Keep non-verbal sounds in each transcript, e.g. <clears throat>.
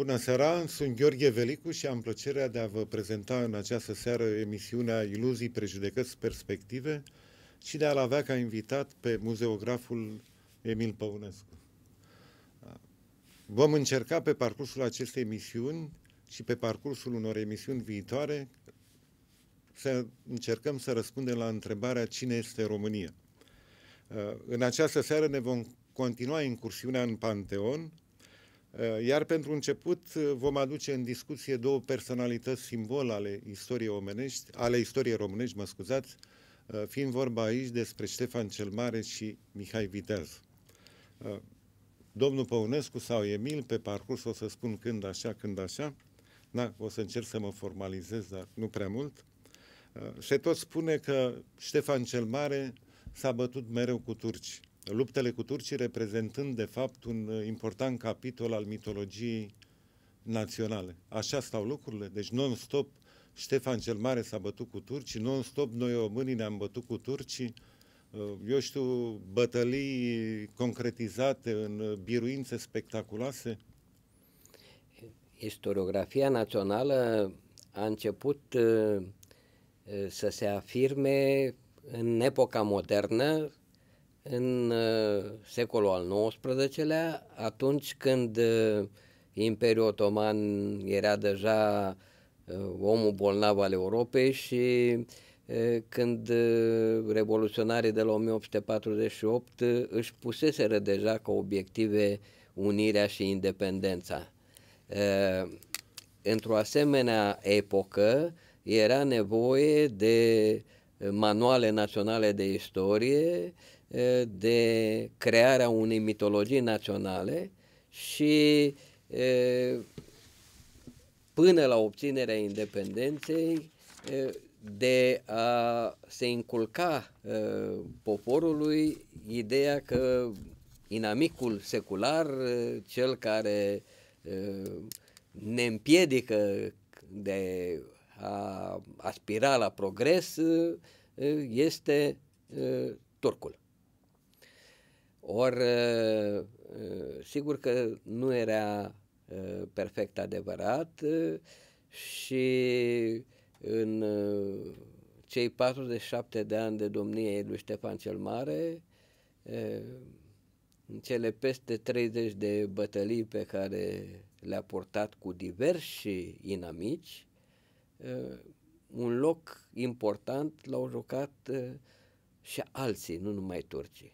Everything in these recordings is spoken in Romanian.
Bună seara, sunt Gheorghe Velicu și am plăcerea de a vă prezenta în această seară emisiunea Iluzii, Prejudecăți, Perspective și de a-l avea ca invitat pe muzeograful Emil Păunescu. Vom încerca pe parcursul acestei emisiuni și pe parcursul unor emisiuni viitoare să încercăm să răspundem la întrebarea cine este România. În această seară ne vom continua incursiunea în Panteon, Eh, iar pentru început eh, vom aduce în discuție două personalități simbol ale istoriei omenești, ale istoriei românești, mă scuzați, eh, fiind vorba aici despre Ștefan cel Mare și Mihai Viteaz. Domnul Păunescu sau Emil, pe parcurs o să spun când așa, când așa, da, o să încerc să mă formalizez, dar nu prea mult. Se tot spune că Ștefan cel Mare s-a bătut mereu cu turcii luptele cu turcii reprezentând de fapt un uh, important capitol al mitologiei naționale. Așa stau lucrurile, deci non-stop Ștefan cel Mare s-a bătut cu turcii, non-stop noi românii ne-am bătut cu turcii, uh, eu știu, bătălii concretizate în uh, biruințe spectaculoase. Istoriografia națională a început să se afirme în epoca modernă, în uh, secolul al XIX-lea, atunci când uh, Imperiul Otoman era deja uh, omul bolnav al Europei și când revoluționarii de la 1848 își puseseră deja ca obiective unirea și independența. Într-o asemenea epocă era nevoie de manuale naționale de istorie, de crearea unei mitologii naționale și până la obținerea independenței de a se inculca poporului ideea că inamicul secular, cel care ne împiedică de a aspira la progres, este turcul. Ori, uh, uh, sigur că nu era uh, perfect adevărat și în cei 47 de ani de domnie lui Ștefan cel Mare, în cele peste 30 de bătălii pe care le-a portat cu diversi inamici, un loc important l-au jucat și alții, nu numai turcii.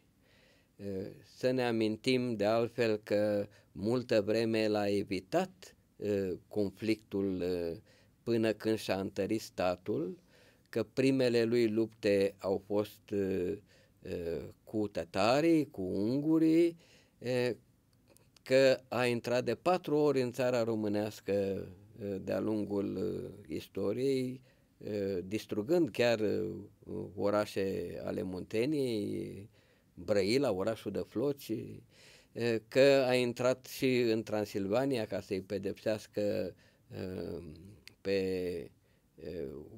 Eh, să ne amintim de altfel că multă vreme el a evitat eh, conflictul eh, până când și-a întărit statul, că primele lui lupte au fost cu tătarii, cu ungurii, că a intrat de patru ori în țara românească de-a lungul istoriei, distrugând chiar orașe ale Munteniei, Brăila, orașul de floci, că a intrat și în Transilvania ca să-i pedepsească pe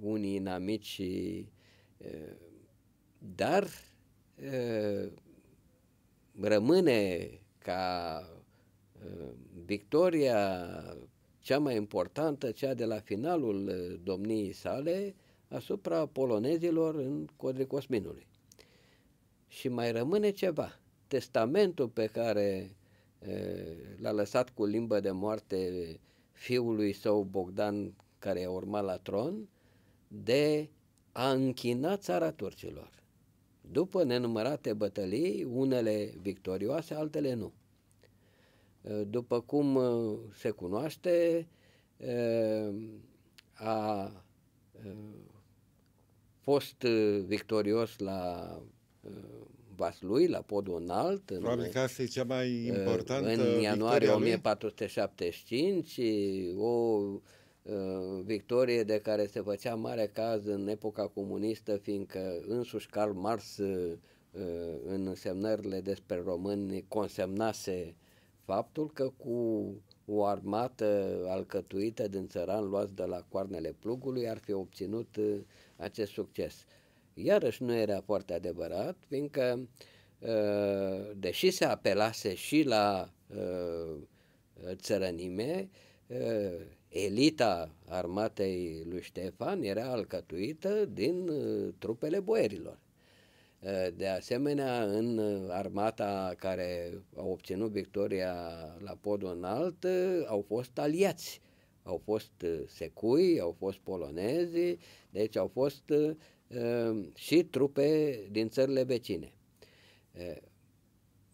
unii inamici, dar rămâne ca victoria cea mai importantă, cea de la finalul domniei sale, asupra polonezilor în codricosminului. Cosminului și mai rămâne ceva. Testamentul pe care l-a lăsat cu limbă de moarte fiului său Bogdan, care a urmat la tron, de a închina țara turcilor. După nenumărate bătălii, unele victorioase, altele nu. După cum se cunoaște, a fost victorios la Vaslui, la podul înalt. Probabil în, că asta e cea mai uh, importantă În ianuarie 1475, o uh, victorie de care se făcea mare caz în epoca comunistă, fiindcă însuși Karl Marx uh, în semnările despre români consemnase faptul că cu o armată alcătuită din țăran luați de la coarnele plugului ar fi obținut acest succes iarăși nu era foarte adevărat, fiindcă uh, deși se apelase și la uh, țărănime, uh, elita armatei lui Ștefan era alcătuită din trupele boierilor. De asemenea, în armata care a obținut victoria la podul înalt, au fost aliați. Au fost secui, au fost polonezi, deci au fost Ehm, și trupe din țările vecine. Ehm,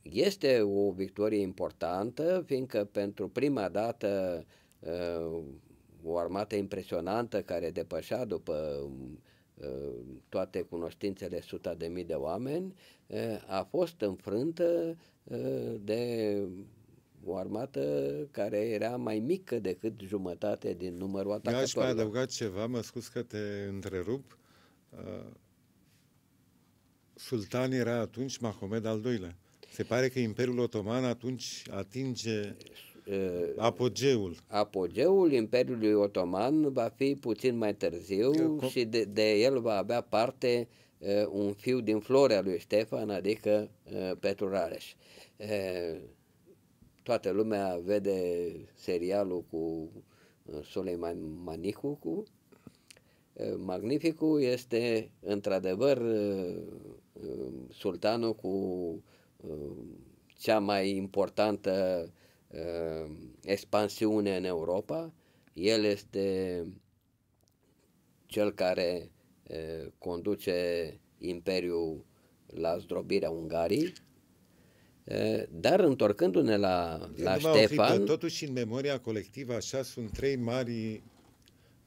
este o victorie importantă, fiindcă pentru prima dată ehm, o armată impresionantă care depășea după toate cunoștințele suta de mii de oameni, a fost înfrântă de o armată care era mai mică decât jumătate din numărul atacatorilor. Eu aș mai adăugat ceva, mă scuz că te întrerup. Uh, sultan era atunci Mahomed al II-lea. Se pare că Imperiul Otoman atunci atinge uh, apogeul. Apogeul Imperiului Otoman va fi puțin mai târziu Com- și de, de el va avea parte uh, un fiu din florea lui Ștefan, adică uh, Petru Rareș. Uh, toată lumea vede serialul cu uh, Suleiman Manicu, cu Eh, magnificul este într-adevăr eh, eh, sultanul cu cea mai importantă expansiune în Europa. El este cel care conduce imperiul la zdrobirea Ungariei. Dar întorcându-ne la, la Ștefan... Frică, totuși, în memoria colectivă, așa sunt trei mari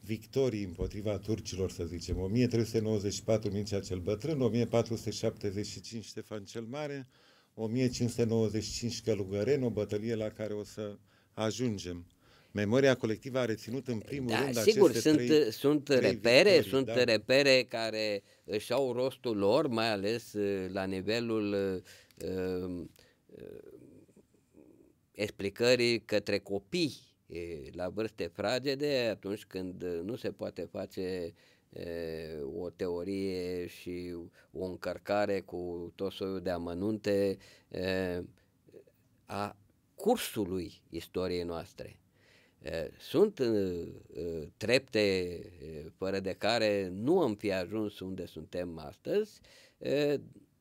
victorii împotriva turcilor, să zicem, 1394 Mircea cel Bătrân, 1475 Ștefan cel Mare, 1595 Călugăren, o bătălie la care o să ajungem. Memoria colectivă a reținut în primul da, rând sigur, aceste sunt, trei, sunt repere, victorii, da. sunt da? repere care își au rostul lor, mai ales uh, la nivelul uh, uh, explicării către copii e, la vârste fragede, atunci când uh, nu se poate face o teorie și o încărcare cu tot soiul de amănunte a cursului istoriei noastre. Sunt uh, trepte fără de care nu am fi ajuns unde suntem astăzi,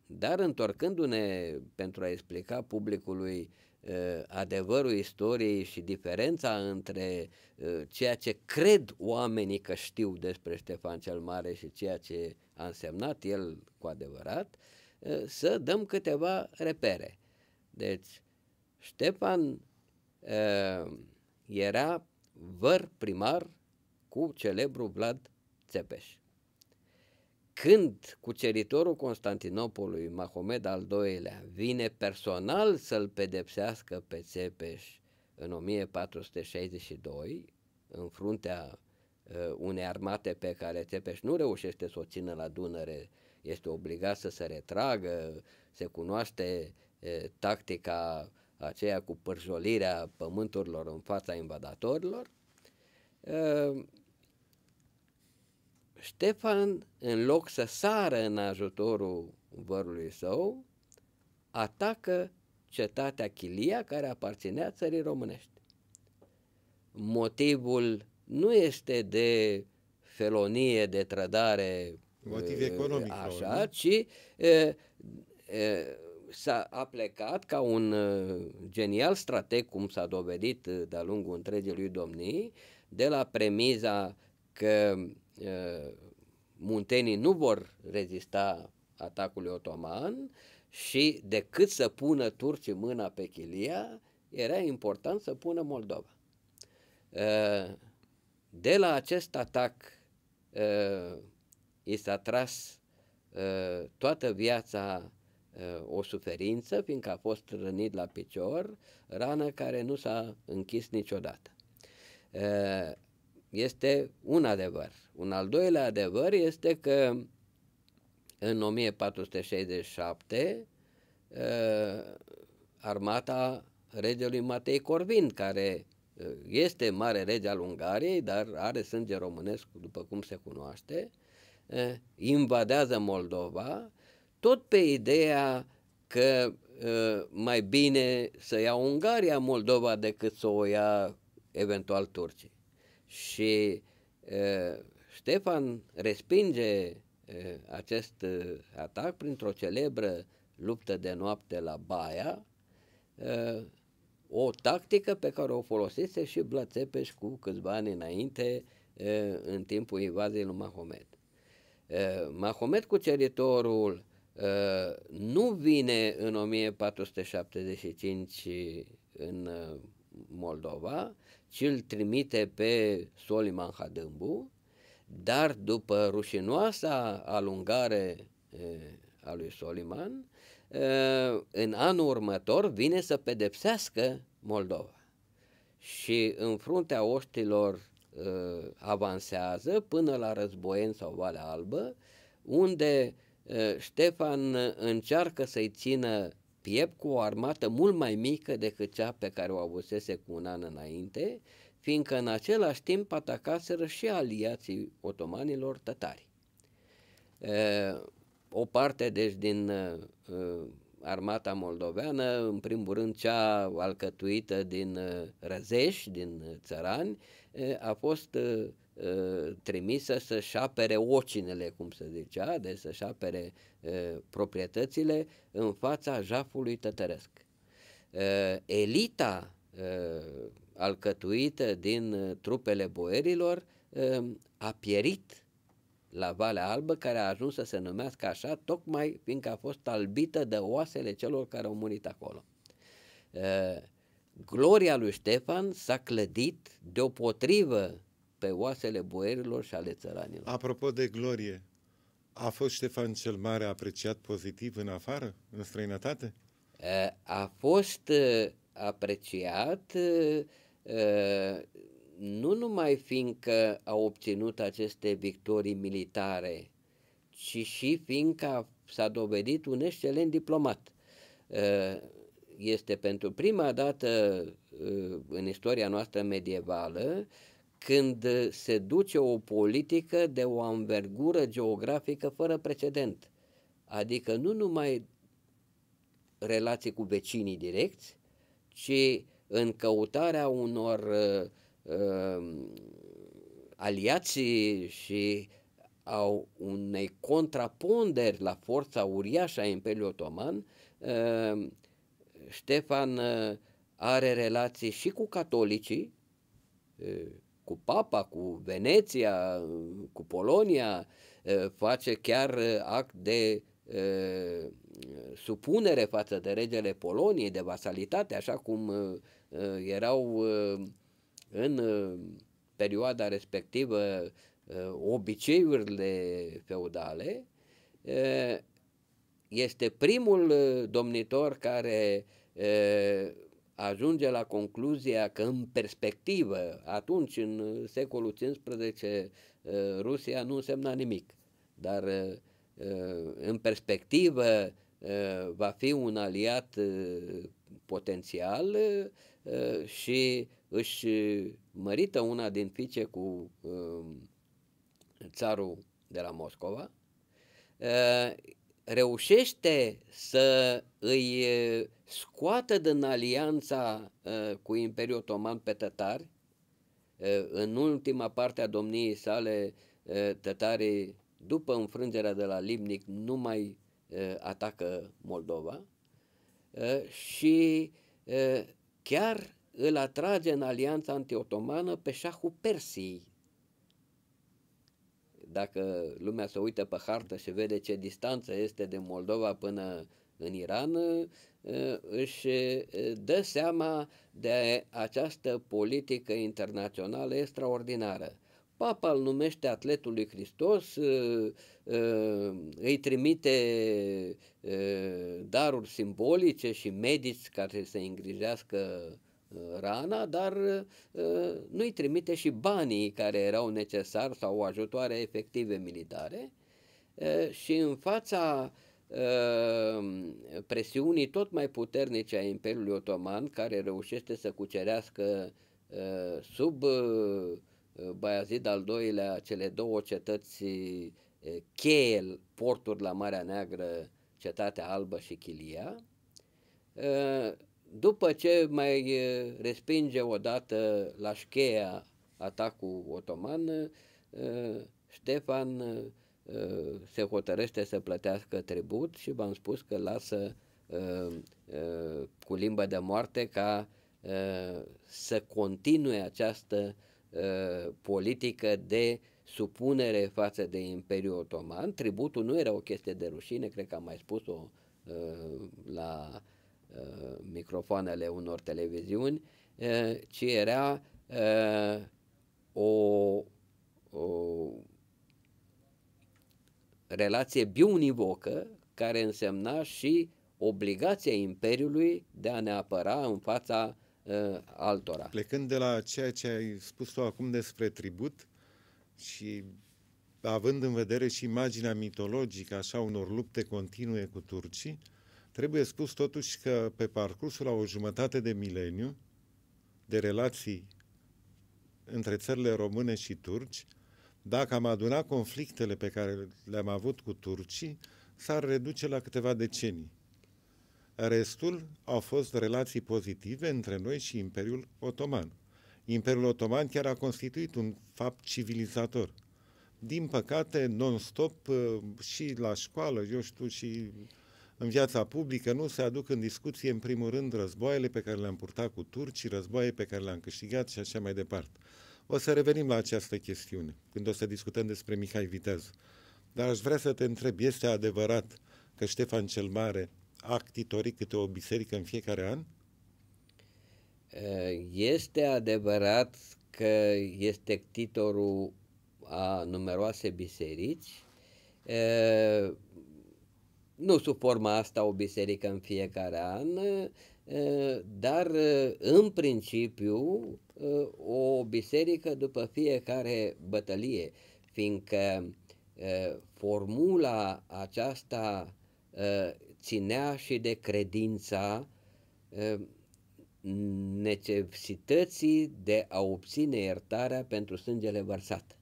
dar întorcându-ne pentru a explica publicului Uh, adevărul istoriei și diferența între uh, ceea ce cred oamenii că știu despre Ștefan cel Mare și ceea ce a însemnat el cu adevărat, uh, să dăm câteva repere. Deci, Ștefan era văr primar cu celebrul Vlad Țepeș când cuceritorul Constantinopolului, Mahomed al II-lea, vine personal să-l pedepsească pe Țepeș în 1462, în fruntea uh, unei armate pe care Țepeș nu reușește să o țină la Dunăre, este obligat să se retragă, se cunoaște uh, tactica aceea cu pârjolirea pământurilor în fața invadatorilor, uh, Ștefan, în loc să sară în ajutorul vărului său, atacă cetatea Chilia care aparținea țării românești. Motivul nu este de felonie, de trădare, motiv economic, așa, nu? ci e, e, s-a a plecat ca un genial strateg, cum s-a dovedit de-a lungul întregii lui domnii, de la premiza că Uh, muntenii nu vor rezista atacului otoman și decât să pună turcii mâna pe Chilia, era important să pună Moldova. Uh, de la acest atac uh, i s-a tras toată viața o suferință, fiindcă a fost rănit la picior, rană care nu s-a închis niciodată este un adevăr. Un al doilea adevăr este că în 1467 uh, armata regelui Matei Corvin, care uh, este mare rege al Ungariei, dar are sânge românesc, după cum se cunoaște, uh, invadează Moldova, tot pe ideea că mai bine să ia Ungaria Moldova decât să o ia eventual Turcii. Și Ștefan respinge acest atac printr-o celebră luptă de noapte la Baia, o tactică pe care o folosise și Blățepeș cu câțiva ani înainte în timpul invaziei lui Mahomet. Mahomet cu uh, nu vine în 1475 în Moldova, și îl trimite pe Soliman Hadâmbu, dar după rușinoasa alungare a lui Soliman, în anul următor vine să pedepsească Moldova. Și în fruntea oștilor avansează până la războien sau Valea Albă, unde Ștefan încearcă să-i țină piept cu o armată mult mai mică decât cea pe care o avusese cu un an înainte, fiindcă în același timp atacaseră și aliații otomanilor tătari. O parte, deci, din armata moldoveană, în primul rând cea alcătuită din răzeși, din țărani, a fost Uh, trimisă să-și apere ocinele, cum se zicea, de deci să-și apere uh, proprietățile în fața jafului tătăresc. Uh, elita alcătuită din trupele boierilor a pierit la Valea Albă, care a ajuns să se numească așa, tocmai fiindcă a fost albită de oasele celor care au murit acolo. Gloria lui Ștefan s-a clădit deopotrivă pe oasele boierilor și ale țăranilor. Apropo de glorie, a fost Ștefan cel Mare apreciat pozitiv în afară, în străinătate? A fost apreciat nu numai fiindcă a obținut aceste victorii militare, ci și fiindcă s-a dovedit un excelent diplomat. Este pentru prima dată în istoria noastră medievală când se duce o politică de o anvergură geografică fără precedent. Adică nu numai relații cu vecinii direcți, ci în căutarea unor uh, uh, aliații și au unei contraponderi la forța uriașă a Imperiului Otoman, uh, Ștefan uh, are relații și cu catolicii, uh, cu Papa, cu Veneția, cu Polonia, face chiar act de supunere față de regele Poloniei, de vasalitate, așa cum erau în perioada respectivă obiceiurile feudale, este primul domnitor care ajunge la concluzia că în perspectivă, atunci în uh, secolul XV, uh, Rusia nu însemna nimic, dar uh, în perspectivă va fi un aliat potențial și își mărită una din fice cu um, țarul de la Moscova reușește să îi scoată din alianța cu Imperiul Otoman pe tătari, în ultima parte a domniei sale, tătarii, după înfrângerea de la Limnic, nu mai atacă Moldova și chiar îl atrage în alianța antiotomană pe șahul Persiei, dacă lumea se uită pe hartă și vede ce distanță este de Moldova până în Iran, își dă seama de această politică internațională extraordinară. Papa îl numește atletul lui Hristos, îi trimite daruri simbolice și medici care să îngrijească Uh, rana, dar uh, nu-i trimite și banii care erau necesari sau ajutoare efective militare uh, și în fața presiunii tot mai puternice a Imperiului Otoman care reușește să cucerească sub Baiazid al doilea cele două cetăți cheie, porturi la Marea Neagră, Cetatea Albă și Chilia, după ce mai respinge odată la șcheia atacul otoman, Ștefan se hotărăște să plătească tribut și v-am spus că lasă cu limbă de moarte ca să continue această politică de supunere față de Imperiul Otoman. Tributul nu era o chestie de rușine, cred că am mai spus-o la Uh, microfoanele unor televiziuni, uh, ci era uh, o, o relație biunivocă care însemna și obligația Imperiului de a ne apăra în fața uh, altora. Plecând de la ceea ce ai spus tu acum despre tribut și având în vedere și imaginea mitologică așa unor lupte continue cu turcii, Trebuie spus totuși că pe parcursul a o jumătate de mileniu de relații între țările române și turci, dacă am adunat conflictele pe care le-am avut cu turcii, s-ar reduce la câteva decenii. Restul au fost relații pozitive între noi și Imperiul Otoman. Imperiul Otoman chiar a constituit un fapt civilizator. Din păcate, non-stop uh, și la școală, eu știu, și în viața publică nu se aduc în discuție, în primul rând, războaiele pe care le-am purtat cu turcii, războaie pe care le-am câștigat și așa mai departe. O să revenim la această chestiune, când o să discutăm despre Mihai Viteaz. Dar aș vrea să te întreb, este adevărat că Ștefan cel Mare a actitorit câte o biserică în fiecare an? Este adevărat că este titorul a numeroase biserici, nu sub forma asta o biserică în fiecare an, dar în principiu o biserică după fiecare bătălie, fiindcă formula aceasta ținea și de credința necesității de a obține iertarea pentru sângele vărsat.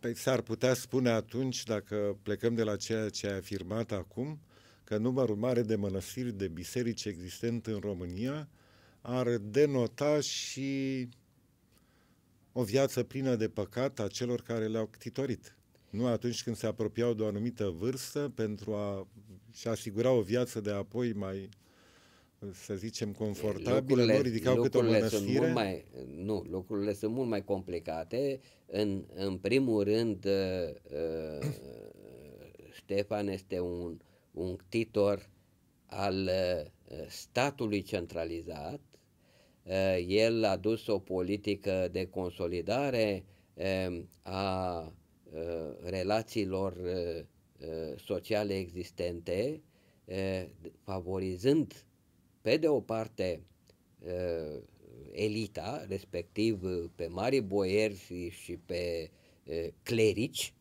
Păi s-ar putea spune atunci, dacă plecăm de la ceea ce ai afirmat acum, că numărul mare de mănăstiri, de biserici existente în România ar denota și o viață plină de păcat a celor care le-au ctitorit. Nu atunci când se apropiau de o anumită vârstă pentru a și asigura o viață de apoi mai să zicem, confortabilă. lucrurile, nu ridicau câte o mănăstire? Sunt mult mai, nu, lucrurile sunt mult mai complicate. În, în primul rând, uh, uh Ștefan este un uh, unctitor al uh, statului centralizat, uh, el a dus o politică de consolidare um, a uh, relațiilor sociale existente, favorizând pe de o parte elita, respectiv pe mari boieri și pe clerici,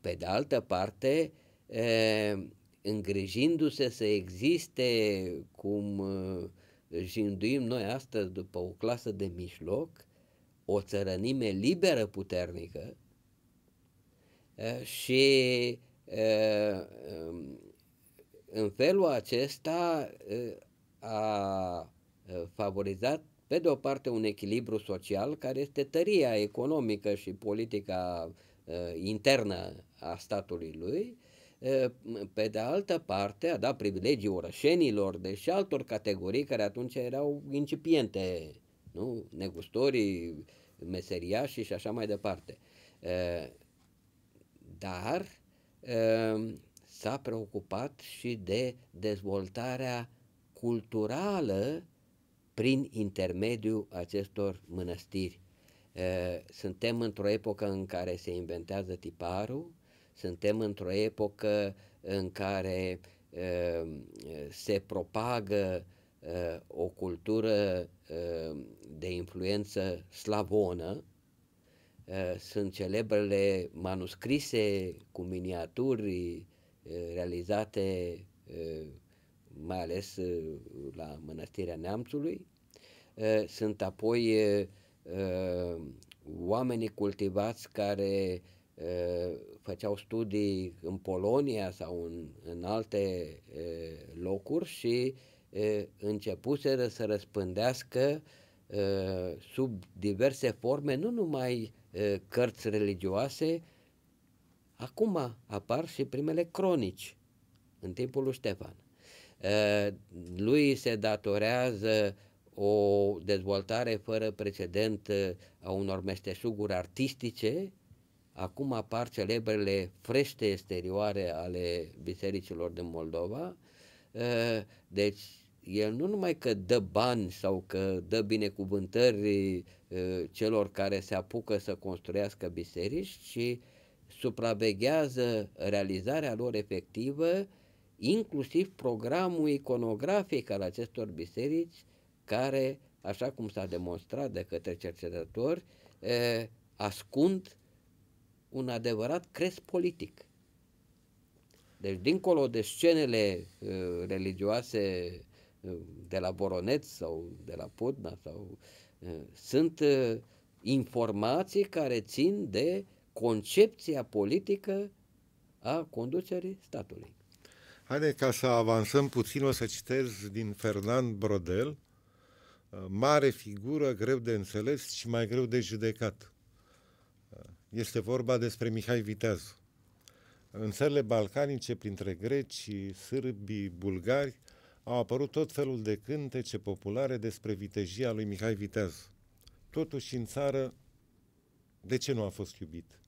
pe de altă parte Ehm, îngrijindu-se să existe cum eh, jinduim noi astăzi după o clasă de mijloc, o țărănime liberă puternică eh, și eh, în felul acesta a favorizat pe de o parte un echilibru social care este tăria economică și politica internă a statului lui, pe de altă parte, a dat privilegii orășenilor, deși altor categorii care atunci erau incipiente, nu? negustorii, meseriași și așa mai departe. Dar s-a preocupat și de dezvoltarea culturală prin intermediul acestor mănăstiri. Suntem într-o epocă în care se inventează tiparul, suntem într-o epocă în care ehm, se propagă eh, o cultură ehm, de influență slavonă. Eh, sunt celebrele manuscrise cu miniaturi eh, realizate mai ales la Mănăstirea Neamțului. Sunt apoi oamenii cultivați care uh, Eh, făceau studii în Polonia sau în, în alte eh, locuri și eh, începuseră să răspândească sub diverse forme, nu numai cărți religioase, acum apar și primele cronici în timpul lui Ștefan. Lui se datorează o dezvoltare fără precedent a unor meșteșuguri artistice Acum apar celebrele frește exterioare ale bisericilor din Moldova. Deci, el nu numai că dă bani sau că dă binecuvântări celor care se apucă să construiască biserici, ci supraveghează realizarea lor efectivă, inclusiv programul iconografic al acestor biserici, care, așa cum s-a demonstrat de către cercetători, ascund un adevărat cres politic. Deci, dincolo de scenele uh, religioase uh, de la Boroneț sau de la Podna, sau, uh, sunt uh, informații care țin de concepția politică a conducerii statului. Haide, ca să avansăm puțin, o să citez din Fernand Brodel, mare figură, greu de înțeles și mai greu de judecat. Este vorba despre Mihai Viteazu. În țările balcanice, printre greci, sârbi, bulgari, au apărut tot felul de cântece populare despre vitejia lui Mihai Viteazu. Totuși, în țară, de ce nu a fost iubit?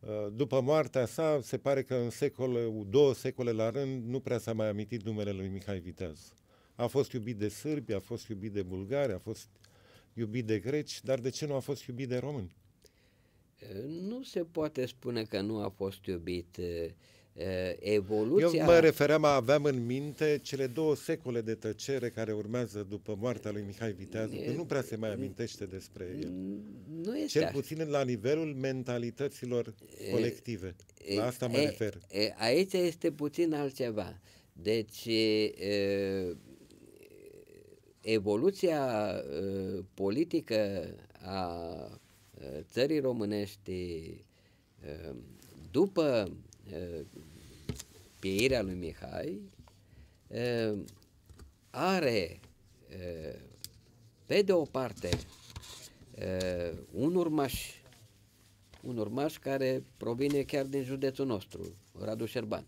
Uh, după moartea sa, se pare că în secole, două secole la rând nu prea s-a mai amintit numele lui Mihai Viteazu. A fost iubit de sârbi, a fost iubit de bulgari, a fost iubit de greci, dar de ce nu a fost iubit de români? nu se poate spune că nu a fost iubit uh, uh, evoluția... Eu mă refeream, aveam în minte cele două secole de tăcere care urmează după moartea lui Mihai Viteazul, că nu prea se mai amintește despre el. Nu este Cel puțin la nivelul mentalităților colective. La asta mă e, refer. aici este puțin altceva. Deci, evoluția politică a Uh, țării românești uh, după uh, pieirea lui Mihai are pe de o parte un urmaș un urmaș care provine chiar din județul nostru, Radu Șerban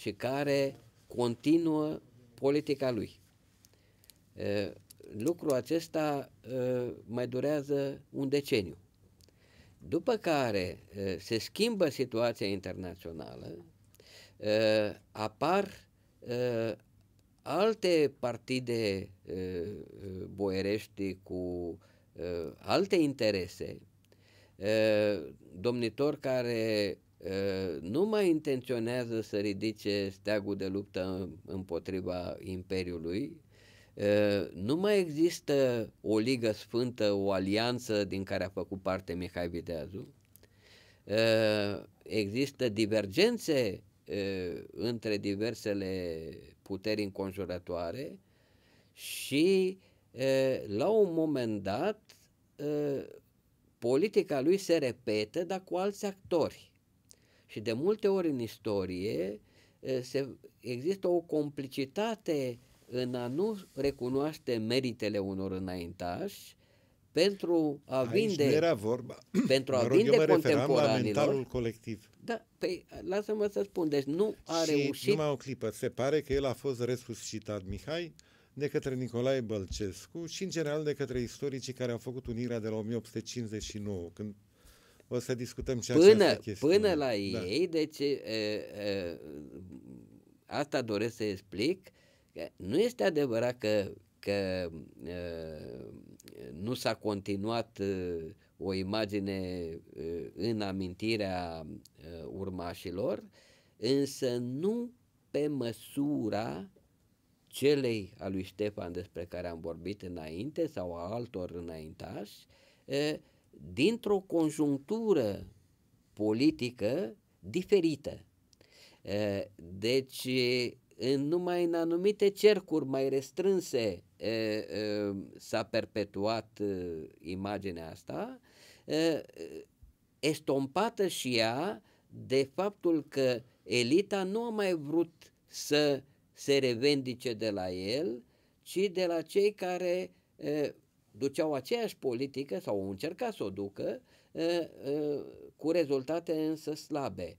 și care continuă politica lui lucrul acesta ă, mai durează un deceniu. După care ă, se schimbă situația internațională, ă, apar alte partide boierești cu alte interese, domnitor care nu mai intenționează să ridice steagul de luptă împotriva Imperiului, Ă, nu mai există o ligă sfântă, o alianță din care a făcut parte Mihai Viteazu. Ă, există divergențe ă, între diversele puteri înconjurătoare și la un moment dat politica lui se repetă, dar cu alți actori. Și de multe ori în istorie se, există o complicitate uh, în a nu recunoaște meritele unor înaintași, pentru a Aici vinde... era vorba. <clears throat> Pentru a mă rog, vinde eu mă contemporanilor. La colectiv. Da, păi, lasă-mă să spun. Deci nu a și reușit... numai o clipă. Se pare că el a fost resuscitat, Mihai, de către Nicolae Bălcescu și, în general, de către istoricii care au făcut unirea de la 1859, când o să discutăm și până, chestiune. Până la da. ei, deci e, e, asta doresc să explic, e, nu este adevărat că, că ă, nu s-a continuat ă, o imagine ă, în amintirea urmașilor, însă nu pe măsura celei a lui Ștefan despre care am vorbit înainte sau a altor înaintași, dintr-o conjunctură politică diferită. Deci în numai în anumite cercuri mai restrânse s-a perpetuat imaginea asta, estompată și ea de faptul că elita nu a mai vrut să se revendice de la el, ci de la cei care duceau aceeași politică sau au încercat să o ducă, cu rezultate însă slabe.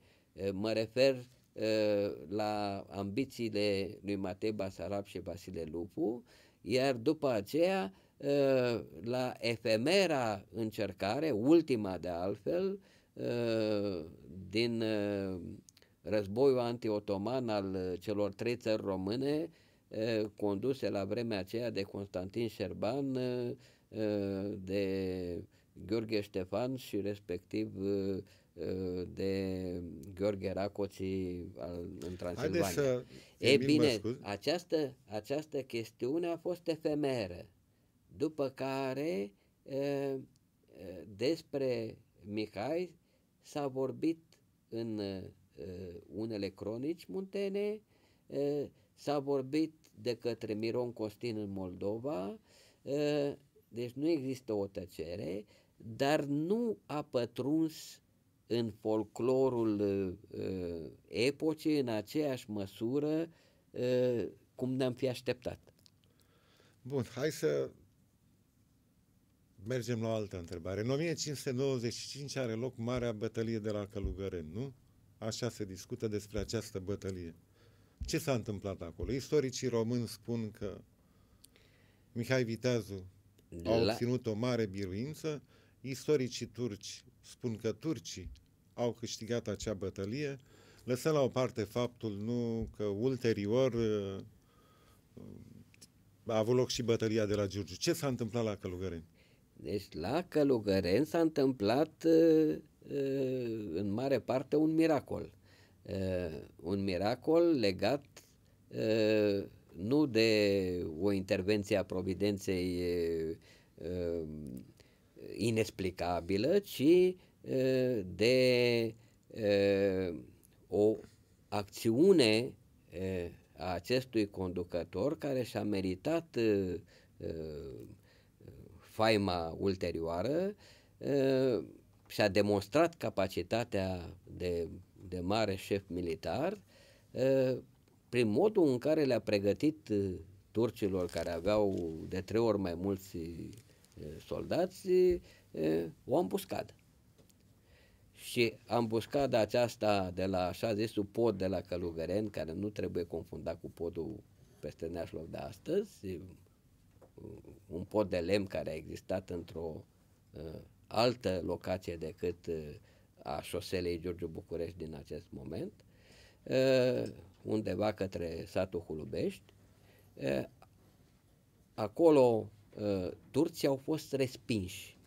Mă refer Eh, la ambițiile lui Matei Basarab și Vasile Lupu, iar după aceea eh, la efemera încercare, ultima de altfel, eh, din războiul anti-otoman al celor trei țări române, conduse la vremea aceea de Constantin Șerban, de Gheorghe Ștefan și respectiv de Gheorghe Racoți în Transilvania. Să e bine, această, această chestiune a fost efemeră, după care despre Mihai s-a vorbit în unele cronici muntene, s-a vorbit de către Miron Costin în Moldova, deci nu există o tăcere, dar nu a pătruns în folclorul uh, uh, epocii în aceeași măsură uh, cum ne-am fi așteptat. Bun, hai să mergem la o altă întrebare. În 1595 are loc Marea Bătălie de la Călugăreni, nu? Așa se discută despre această bătălie. Ce s-a întâmplat acolo? Istoricii români spun că Mihai Viteazu a obținut o mare biruință, Istoricii turci spun că turcii au câștigat acea bătălie, lăsăm la o parte faptul nu că ulterior uh, a avut loc și bătălia de la Giurgiu. Ce s-a întâmplat la Călugăreni? Deci la Călugăreni s-a întâmplat uh, uh, în mare parte un miracol. Un miracol legat nu de o intervenție a providenței inexplicabilă, ci de o acțiune a acestui conducător care și-a meritat faima ulterioară, și-a demonstrat capacitatea de, de mare șef militar prin modul în care le-a pregătit turcilor care aveau de trei ori mai mulți Eh, soldați eh, eh, o ambuscadă. Și ambuscada aceasta de la așa zisul pod de la Călugăren, care nu trebuie confundat cu podul peste Neașlov de astăzi, un pod de lemn care a existat într-o altă locație decât a șoselei Giurgiu București din acest moment, undeva către satul Hulubești. acolo Uh, turții au fost respinși.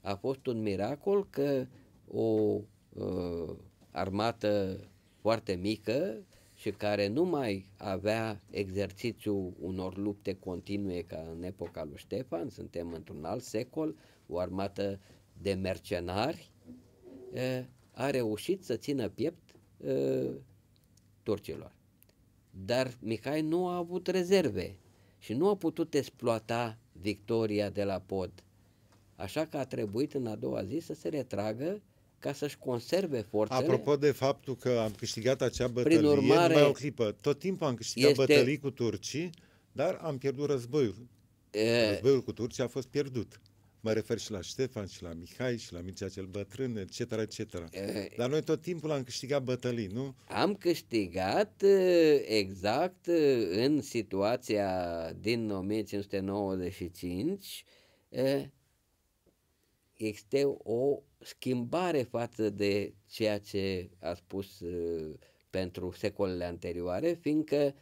A fost un miracol că o uh, armată foarte mică și care nu mai avea exercițiul unor lupte continue ca în epoca lui Ștefan, suntem într-un alt secol, o armată de mercenari, uh, a reușit să țină piept uh, turcilor. Dar Mihai nu a avut rezerve și nu a putut exploata victoria de la pod. Așa că a trebuit în a doua zi să se retragă ca să-și conserve forțele. Apropo de faptul că am câștigat acea bătălie, Prin urmare, numai o clipă, tot timpul am câștigat este... bătălii cu turcii, dar am pierdut războiul. E... Războiul cu Turcia a fost pierdut. Mă refer și la Ștefan, și la Mihai, și la Mircea cel Bătrân, etc., etc. Dar noi tot timpul am câștigat bătălii, nu? Am câștigat exact în situația din 1595 este o schimbare față de ceea ce a spus pentru secolele anterioare, fiindcă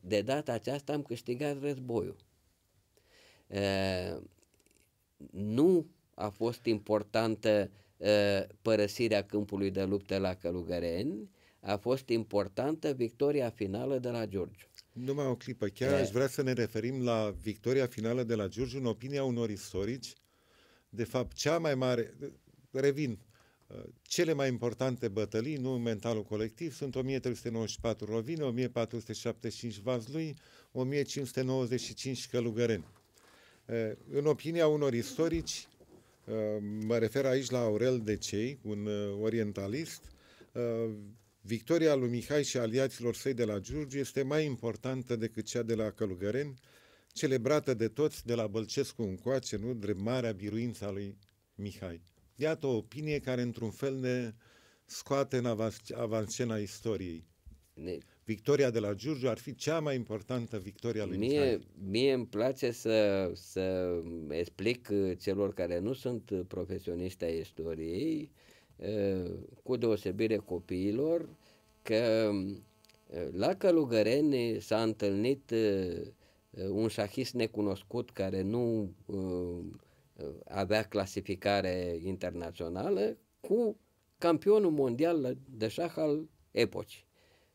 de data aceasta am câștigat războiul nu a fost importantă ă, părăsirea câmpului de luptă la Călugăreni, a fost importantă victoria finală de la Giurgiu. Numai o clipă, chiar da. aș vrea să ne referim la victoria finală de la Giurgiu, în opinia unor istorici, de fapt cea mai mare, revin, ă, cele mai importante bătălii, nu mentalul colectiv, sunt 1394 Rovine, 1475 Vazlui, 1595 Călugăreni. Eh, în opinia unor istorici, eh, mă refer aici la Aurel Decei, un eh, orientalist, victoria lui Mihai și aliaților săi de la Giurgiu este mai importantă decât cea de la Călugăreni, celebrată de toți de la Bălcescu încoace, nu? Drept marea biruință lui Mihai. Iată o opinie care într-un fel ne scoate în avanscena istoriei. Ne victoria de la Giurgiu ar fi cea mai importantă victoria lui mie, Mie îmi place să, să explic uh, celor care nu sunt uh, profesioniști ai istoriei, uh, cu deosebire copiilor, că la Călugăreni s-a întâlnit un șahist necunoscut care nu avea clasificare internațională cu campionul mondial de șah al epocii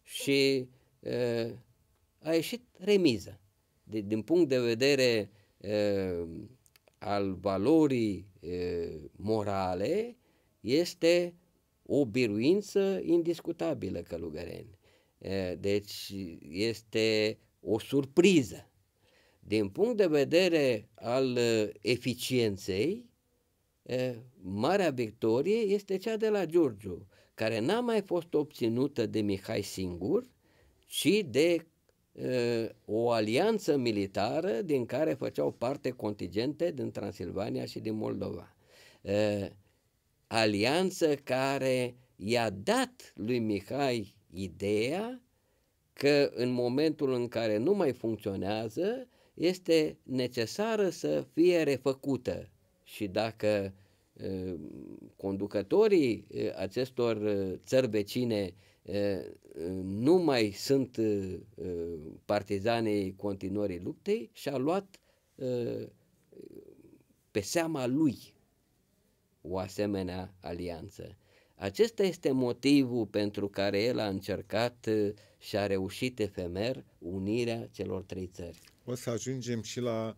și uh, a ieșit remiză. De, din punct de vedere uh, al valorii uh, morale, este o biruință indiscutabilă călugăreni. Uh, deci este o surpriză. Din punct de vedere al uh, eficienței, marea victorie este cea de la Giurgiu care n-a mai fost obținută de Mihai singur, ci de uh, o alianță militară din care făceau parte contingente din Transilvania și din Moldova. Uh, alianță care i-a dat lui Mihai ideea că în momentul în care nu mai funcționează, este necesară să fie refăcută. Și dacă Ehm, conducătorii eh, acestor eh, țări vecine eh, nu mai sunt partizanii continuării luptei și a luat pe seama lui o asemenea alianță. Acesta este motivul pentru care el a încercat și a reușit efemer unirea celor trei țări. O să ajungem și la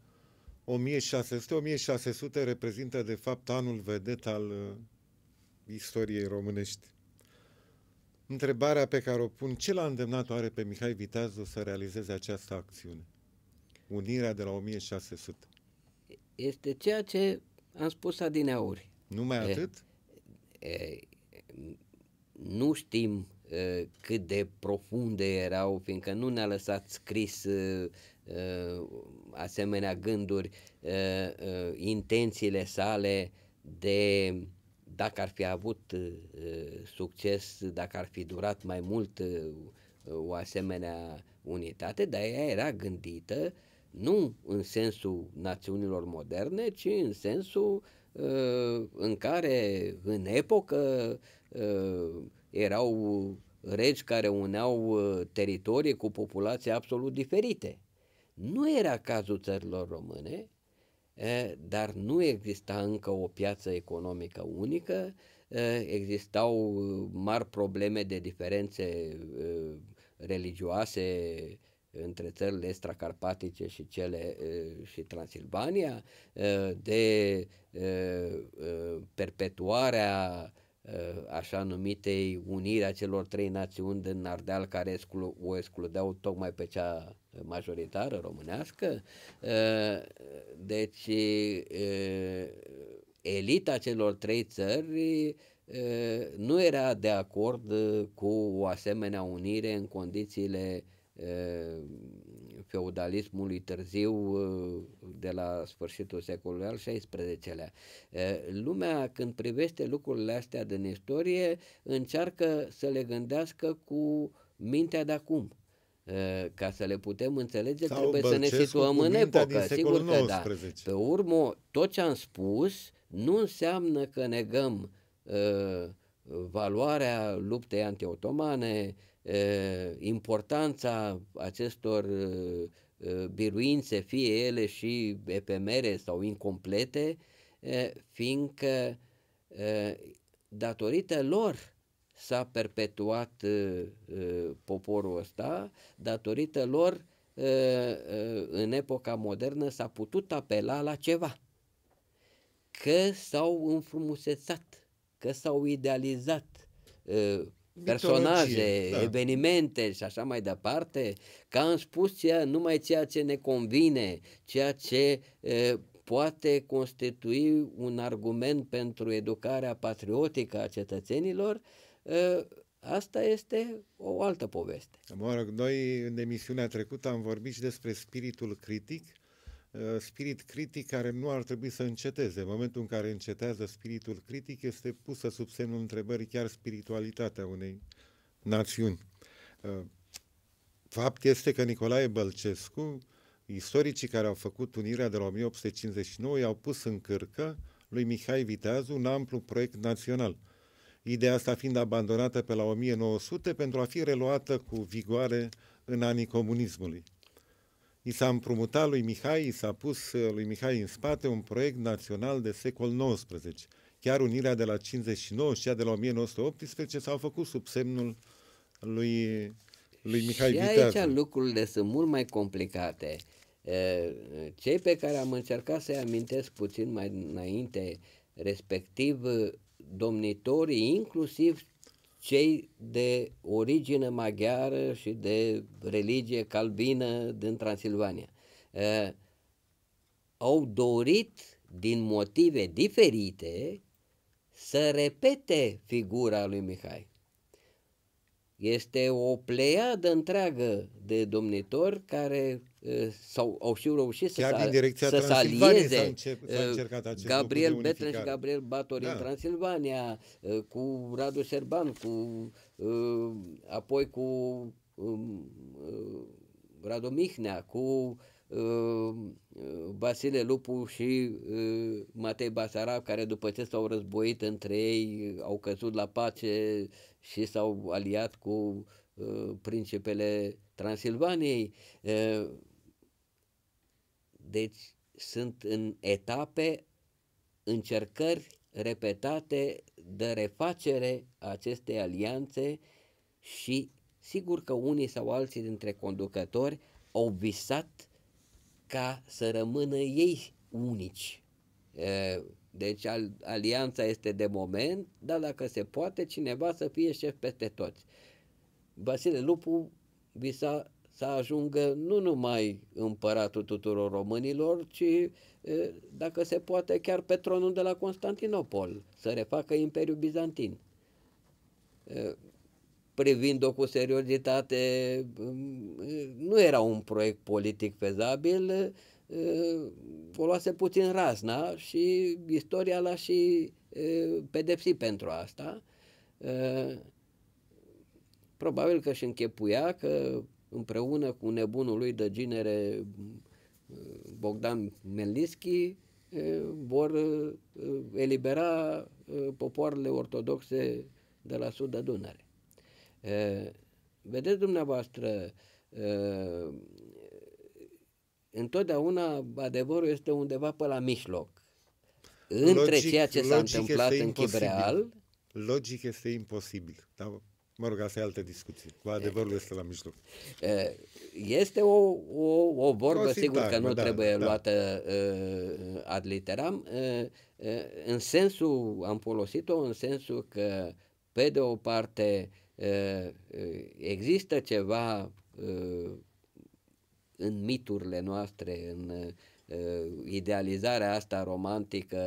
1600-1600 reprezintă de fapt anul vedet al uh, istoriei românești. Întrebarea pe care o pun, ce l-a îndemnat oare pe Mihai Viteazu să realizeze această acțiune? Unirea de la 1600. Este ceea ce am spus adineauri. Numai e, atât? E, nu știm cât de profunde erau, fiindcă nu ne-a lăsat scris Uh, asemenea gânduri, uh, uh, intențiile sale de dacă ar fi avut succes, dacă ar fi durat mai mult o asemenea unitate, dar ea era gândită nu în sensul națiunilor moderne, ci în sensul în care în epocă erau regi care uneau teritorii cu populații absolut diferite. Nu era cazul țărilor române, dar nu exista încă o piață economică unică, existau mari probleme de diferențe religioase între țările extracarpatice și cele și Transilvania, de perpetuarea așa numitei unirea celor trei națiuni din Ardeal care o excludeau tocmai pe cea majoritară românească. Ă, deci ă, elita celor trei țări ă, nu era de acord cu o asemenea unire în condițiile feudalismului târziu de la sfârșitul secolului al XVI-lea. Lumea, când privește lucrurile astea din istorie, încearcă să le gândească cu mintea de acum Eh, ca să le putem înțelege, Sau trebuie să ne situăm în epocă. Sigur că 19. da. Pe urmă, tot ce am spus nu înseamnă că negăm uh, valoarea luptei antiotomane, uh, eh, importanța acestor uh, biruințe, fie ele și epemere sau incomplete, fiindcă datorită lor s-a perpetuat uh, uh, poporul ăsta, datorită lor uh, uh, în epoca modernă s-a putut apela la ceva, că s-au înfrumusețat, că s-au idealizat uh, personaje, da. evenimente și așa mai departe, ca am spus numai ceea ce ne convine, ceea ce uh, poate constitui un argument pentru educarea patriotică a cetățenilor, uh, Ă, asta este o altă poveste. Mă rog, noi în emisiunea trecută am vorbit și despre spiritul critic, ă, spirit critic care nu ar trebui să înceteze. În momentul în care încetează spiritul critic, este pusă sub semnul întrebării chiar spiritualitatea unei națiuni. Ă, fapt este că Nicolae Bălcescu, istoricii care au făcut unirea de la 1859, i-au pus în cârcă lui Mihai Viteazu un amplu proiect național – ideea asta fiind abandonată pe la 1900 pentru a fi reluată cu vigoare în anii comunismului. I s-a împrumutat lui Mihai, i s-a pus uh, lui Mihai în spate un proiect național de secol XIX. Chiar unirea de la 59 și a de la 1918 s-au făcut sub semnul lui, lui Mihai și Viteazul. aici lucrurile sunt mult mai complicate. Cei pe care am încercat să-i amintesc puțin mai înainte, respectiv domnitorii, inclusiv cei de origine maghiară și de religie calvină din Transilvania. Uh, au dorit din motive diferite să repete figura lui Mihai. Este o pleiadă întreagă de domnitori care Uh, sau au și reușit să, din direcția să uh, acest Gabriel Betre și Gabriel Batori da. în Transilvania, uh, cu Radu Serban, cu apoi cu um, Radu Mihnea, cu Vasile Lupu și Matei Basarab, care după ce s-au războit între ei, au căzut la pace și s-au aliat cu principele Transilvaniei. Deci sunt în etape, încercări repetate de refacere a acestei alianțe și sigur că unii sau alții dintre conducători au visat ca să rămână ei unici. Deci al, alianța este de moment, dar dacă se poate, cineva să fie șef peste toți. Vasile Lupu visa să ajungă nu numai împăratul tuturor românilor, ci, dacă se poate, chiar pe tronul de la Constantinopol, să refacă Imperiul Bizantin. Privind-o cu seriozitate, nu era un proiect politic fezabil, o luase puțin razna și istoria l-a și pedepsit pentru asta. Probabil că și închepuia că împreună cu nebunul lui de ginere Bogdan Melischi vor elibera popoarele ortodoxe de la sud de Dunăre. Vedeți dumneavoastră, întotdeauna adevărul este undeva pe la mijloc. Între logic, ceea ce s-a întâmplat în chip real... Logic este imposibil. dar Mă rog, asta e altă discuție. Cu adevărul este la mijloc. Este o, o, o vorbă, o sigur că nu da, trebuie da. luată uh, ad literam. Uh, uh, în sensul, am folosit-o în sensul că, pe de o parte, uh, există ceva uh, în miturile noastre, în uh, idealizarea asta romantică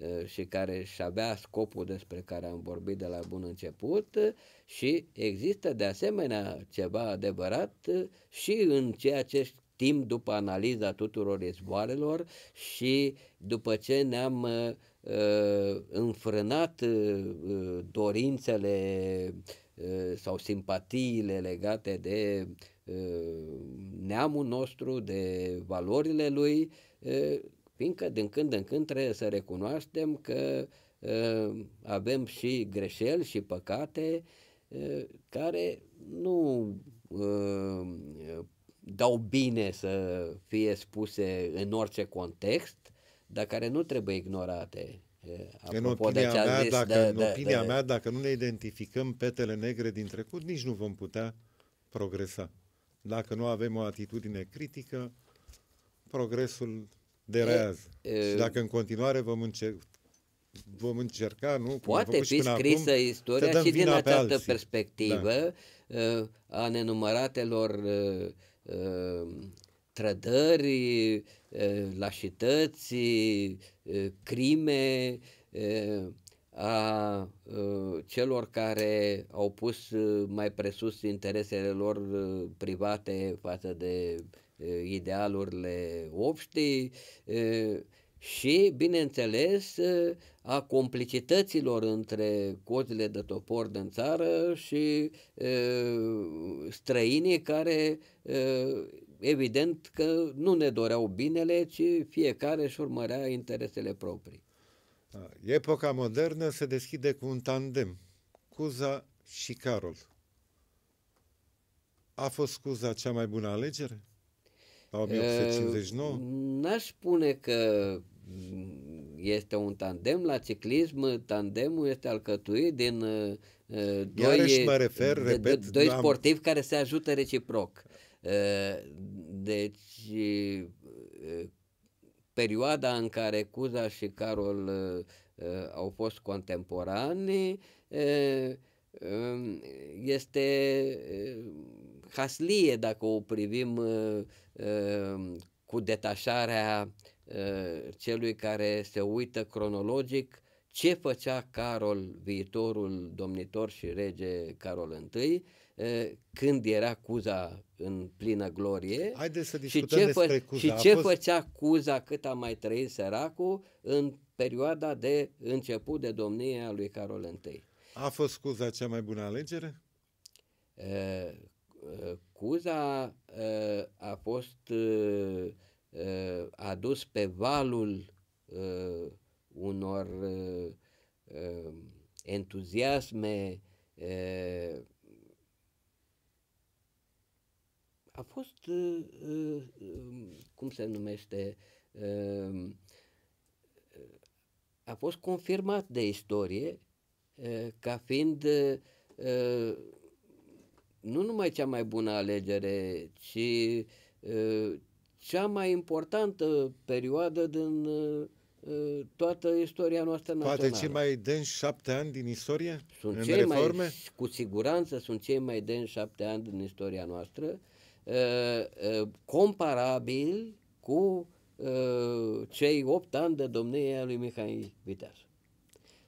Uh, și care își avea scopul despre care am vorbit de la bun început uh, și există de asemenea ceva adevărat uh, și în ceea ce timp după analiza tuturor izboarelor și după ce ne-am uh, înfrânat uh, dorințele uh, sau simpatiile legate de uh, neamul nostru, de valorile lui, uh, fiindcă din când în când trebuie să recunoaștem că uh, avem și greșeli și păcate uh, care nu uh, dau bine să fie spuse în orice context, dar care nu trebuie ignorate. Apropo în opinia, de mea, zis, dacă, de, în opinia de, mea, dacă nu ne identificăm petele negre din trecut, nici nu vom putea progresa. Dacă nu avem o atitudine critică, progresul de E, e, și dacă în continuare vom încerca vom încerca, nu? Poate fi scrisă acum, istoria și din această perspectivă da. a nenumăratelor trădări, lașități, crime a celor care au pus mai presus interesele lor private față de Eh, idealurile obștii eh, și, bineînțeles, eh, a complicităților între cozile de topor din țară și străinii care evident că nu ne doreau binele, ci fiecare își urmărea interesele proprii. Da, epoca modernă se deschide cu un tandem, Cuza și Carol. A fost Cuza cea mai bună alegere? La 1859? Ehm, n-aș spune că este un tandem la ciclism, tandemul este alcătuit din uh, doi, mă refer, de, repet, doi am... sportivi care se ajută reciproc. Ehm, deci uh, perioada în care Cuza și Carol uh, au fost contemporani ehm, este haslie dacă o privim uh, uh, cu detașarea uh, celui care se uită cronologic ce făcea Carol, viitorul domnitor și rege Carol I, uh, când era Cuza în plină glorie Haideți să discutăm și ce, fă, despre Cuza. și ce fost... făcea Cuza cât a mai trăit săracul în perioada de început de domnie a lui Carol I. A fost Cuza cea mai bună alegere? Uh, Eh, Cuza eh, a fost eh, adus pe valul unor entuziasme a fost cum se numește a fost confirmat de istorie ca fiind nu numai cea mai bună alegere, ci cea mai importantă perioadă din toată istoria noastră națională. Poate cei mai denși șapte ani din istorie? Sunt în cei reforme? Mai, cu siguranță sunt cei mai denși șapte ani din istoria noastră, comparabil cu cei opt ani de domnie a lui Mihai Viteaz.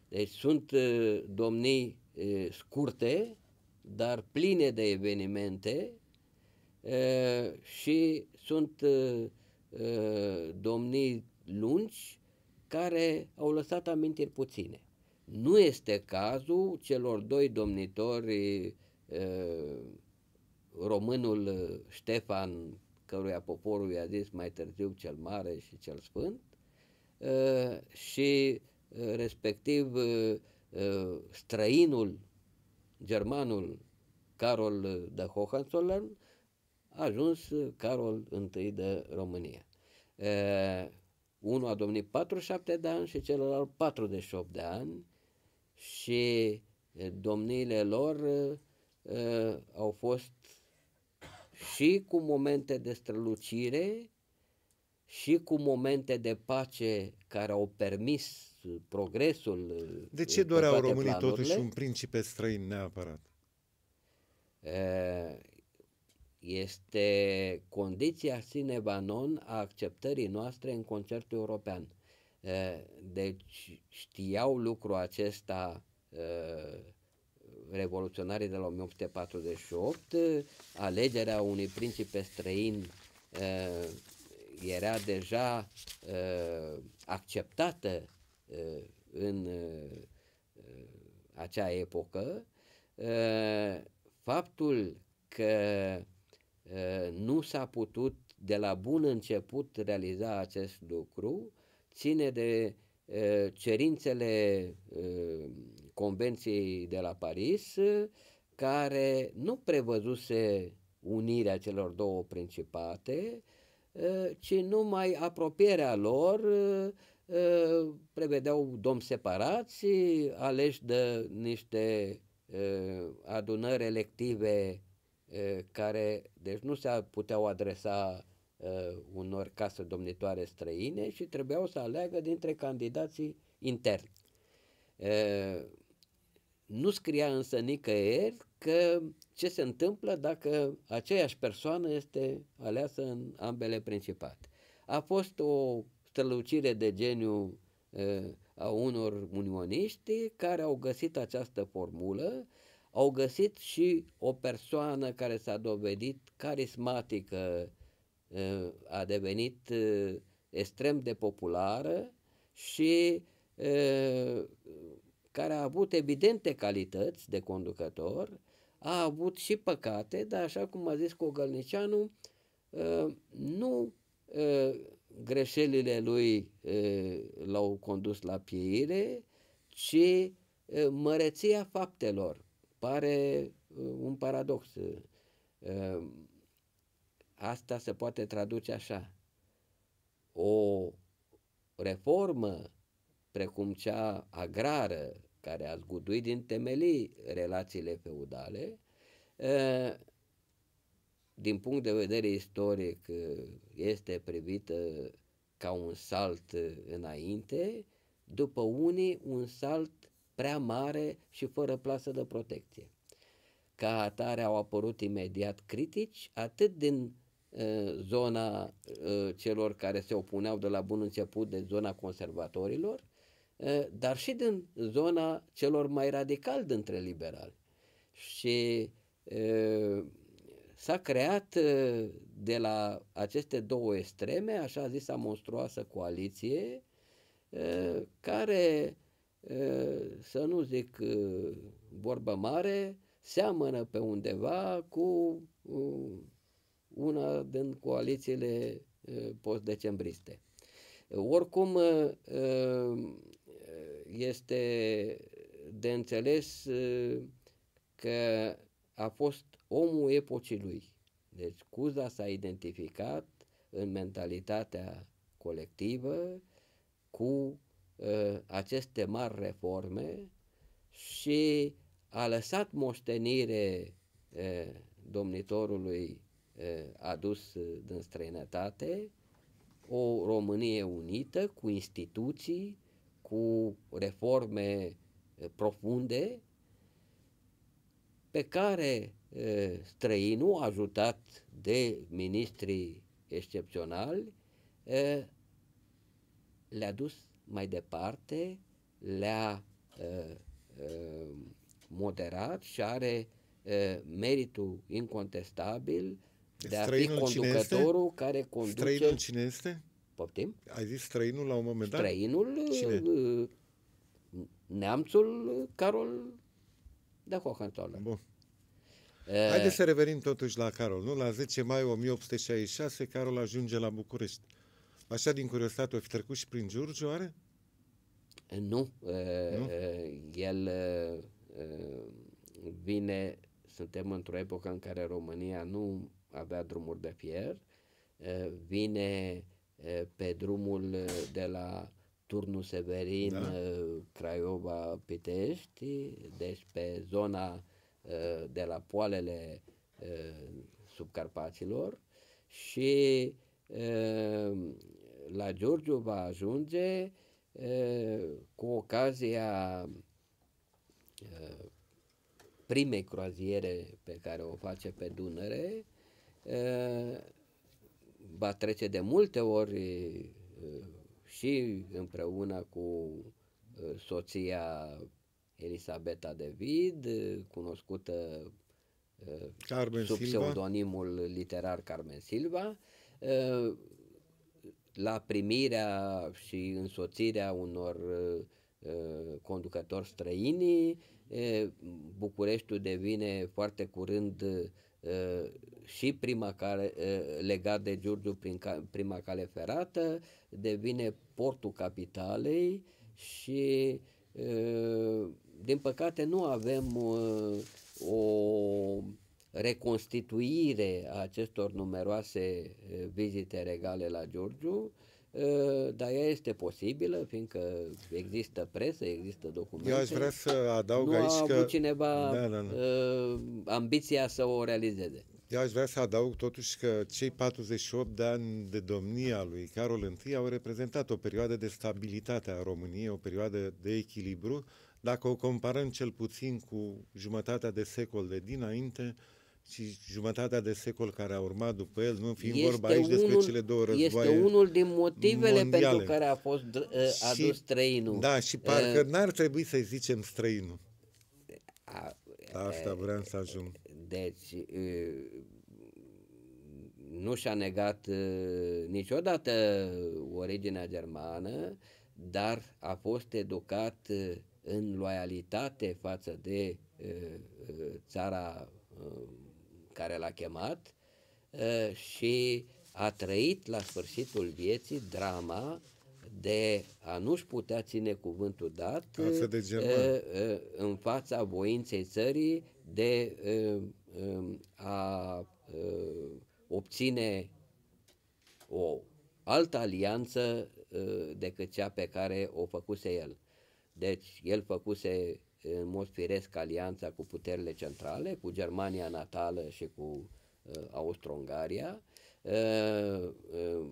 Deci sunt domnii scurte, dar pline de evenimente și sunt domnii lungi care au lăsat amintiri puține. Nu este cazul celor doi domnitori, românul Ștefan, căruia poporul i-a zis mai târziu cel mare și cel sfânt, și respectiv străinul germanul Carol de Hohenzollern a ajuns Carol I de România. Unul a domnit 47 de ani și celălalt 48 de ani și domniile lor e, au fost și cu momente de strălucire și cu momente de pace care au permis progresul. De eh, ce doreau românii planurile? totuși un principe străin neapărat? Eh, este condiția sine qua non a acceptării noastre în concertul european. Eh, deci știau lucrul acesta revoluționarii de la 1848, alegerea unui principe străin era deja acceptată Uh, în uh, uh, acea epocă, faptul că nu s-a putut de la bun început realiza acest lucru ține de cerințele Convenției de la Paris, care nu prevăzuse unirea celor două principate, ci numai apropierea lor Ă, prevedeau domni separați, aleși de niște ă, adunări elective ă, care, deci nu se puteau adresa unor case domnitoare străine și trebuiau să aleagă dintre candidații interni. Nu scria însă nicăieri că ce se întâmplă dacă aceeași persoană este aleasă în ambele principate. A fost o strălucire de geniu a unor unioniști care au găsit această formulă, au găsit și o persoană care s-a dovedit carismatică, a devenit extrem de populară și care a avut evidente calități de conducător, a avut și păcate, dar așa cum a zis Cogălnicianu, nu greșelile lui l-au condus la pieire, ci măreția faptelor. Pare un paradox. Asta se poate traduce așa. O reformă precum cea agrară, care a zguduit din temelii relațiile feudale, din punct de vedere istoric, ă, este privită ca un salt ă, înainte, după unii un salt prea mare și fără plasă de protecție. Ca atare au apărut imediat critici, atât din ă, zona celor care se opuneau de la bun început, de zona conservatorilor, dar și din zona celor mai radicali dintre liberali. Și s-a creat ă, de la aceste două extreme, așa zisa monstruoasă coaliție, ă, care, ă, să nu zic vorbă mare, seamănă pe undeva cu una din coalițiile post-decembriste. Oricum, este de înțeles că a fost omul epocii lui. Deci Cuza s-a identificat în mentalitatea colectivă cu uh, aceste mari reforme și a lăsat moștenire uh, domnitorului uh, adus din străinătate o Românie unită cu instituții, cu reforme profunde pe care străinul, ajutat de ministrii excepționali, le-a dus mai departe, le-a moderat și are meritul incontestabil de a fi conducătorul care conduce... Străinul cine este? Poftim? Ai zis străinul la un moment dat? Străinul, Cine? neamțul Carol de Hohenzollern. Bun. Haideți să revenim totuși la Carol, nu? La 10 mai 1866 Carol ajunge la București. Așa din curiozitate, o fi trecut și prin Giurgiu, oare? Nu. nu? El vine, suntem într-o epocă în care România nu avea drumuri de fier, vine pe drumul de la Turnul Severin, da. Craiova, Pitești, deci pe zona Uh, de la poalele uh, subcarpaților și uh, la Giurgiu va ajunge cu ocazia primei croaziere pe care o face pe Dunăre, va trece de multe ori și împreună cu soția Elisabeta David, cunoscută uh, Carmen sub Silva. pseudonimul literar Carmen Silva, uh, la primirea și însoțirea unor uh, conducători străini, Bucureștiul devine foarte curând și prima care, legat de Giurgiu prin prima cale ferată, devine portul capitalei și din păcate nu avem uh, o reconstituire a acestor numeroase uh, vizite regale la Giurgiu, uh, dar ea este posibilă, fiindcă există presă, există documente. Eu aș vrea să adaug nu aici a că... avut cineva da, da, da. Uh, ambiția să o realizeze. Eu aș vrea să adaug totuși că cei 48 de ani de domnia lui Carol I au reprezentat o perioadă de stabilitate a României, o perioadă de echilibru, dacă o comparăm cel puțin cu jumătatea de secol de dinainte, și jumătatea de secol care a urmat după el, nu fiind este vorba aici unul, despre cele două războaie Este unul din motivele mondiale. pentru care a fost uh, adus și, străinul. Da, și parcă uh, n-ar trebui să-i zicem străinul. A, asta uh, vreau să ajung. Deci, uh, nu și-a negat uh, niciodată originea germană, dar a fost educat uh, în loialitate față de țara care l-a chemat și a trăit la sfârșitul vieții drama de a nu-și putea ține cuvântul dat față de în fața voinței țării de a obține o altă alianță decât cea pe care o făcuse el. Deci el făcuse eh, în mod firesc alianța cu puterile centrale, cu Germania natală și cu uh, Austro-Ungaria. Uh, uh,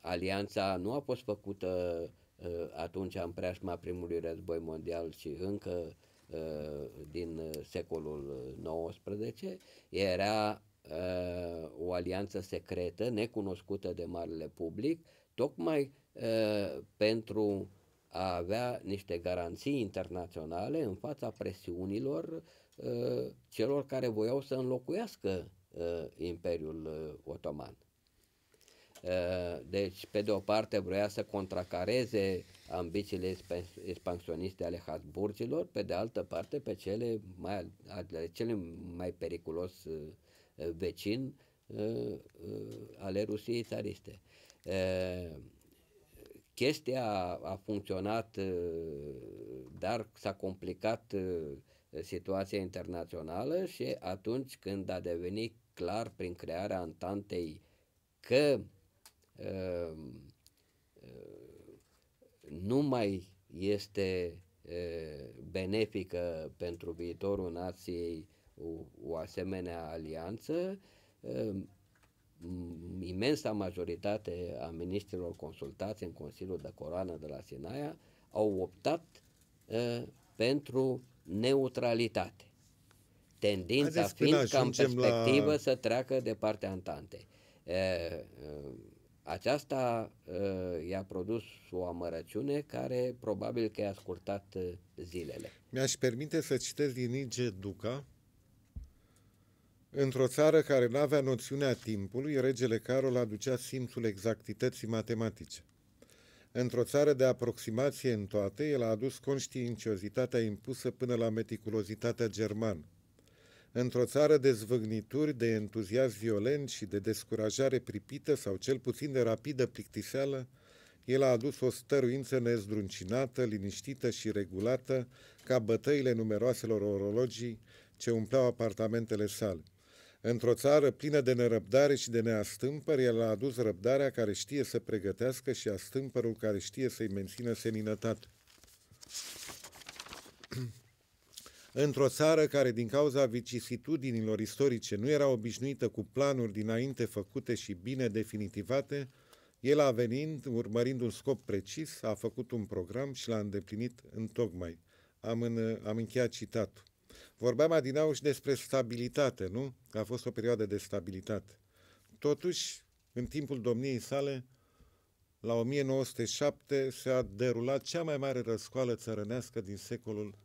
alianța nu a fost făcută uh, atunci în preajma primului război mondial, ci încă uh, din secolul XIX. Era uh, o alianță secretă, necunoscută de marele public, tocmai uh, pentru uh, a avea niște garanții internaționale în fața presiunilor uh, celor care voiau să înlocuiască uh, Imperiul uh, Otoman. Uh, deci, pe de o parte, vroia să contracareze ambițiile expansioniste ale Habsburgilor, pe de altă parte, pe cele mai, ale cele mai periculos uh, vecin uh, ale Rusiei țariste. Chestia a funcționat, uh, dar s-a complicat uh, situația internațională și atunci când a devenit clar prin crearea antantei că uh, nu mai este benefică pentru viitorul nației o, o asemenea alianță, imensa majoritate a ministrilor consultați în Consiliul de Coroană de la Sinaia au optat uh, pentru neutralitate. Tendința Haideți fiind ca în perspectivă la... să treacă de partea antante. Uh, uh, aceasta uh, i-a produs o amărăciune care probabil că i-a scurtat zilele. Mi-aș permite să citesc din Inge Duca, Într-o țară care nu avea noțiunea timpului, regele Carol aducea simțul exactității matematice. Într-o țară de aproximație în toate, el a adus conștiinciozitatea impusă până la meticulozitatea germană. Într-o țară de zvâgnituri, de entuziasm violent și de descurajare pripită sau cel puțin de rapidă plictiseală, el a adus o stăruință nezdruncinată, liniștită și regulată, ca bătăile numeroaselor orologii ce umpleau apartamentele sale. Într-o țară plină de nerăbdare și de neastâmpări, el a adus răbdarea care știe să pregătească și astâmpărul care știe să-i mențină seninătate. <clears throat> Într-o țară care, din cauza vicisitudinilor istorice, nu era obișnuită cu planuri dinainte făcute și bine definitivate, el a venit, urmărind un scop precis, a făcut un program și l-a îndeplinit în tocmai. Am, în, am încheiat citatul. Vorbeam adinau și despre stabilitate, nu? Că a fost o perioadă de stabilitate. Totuși, în timpul domniei sale, la 1907 s-a derulat cea mai mare răscoală țărănească din secolul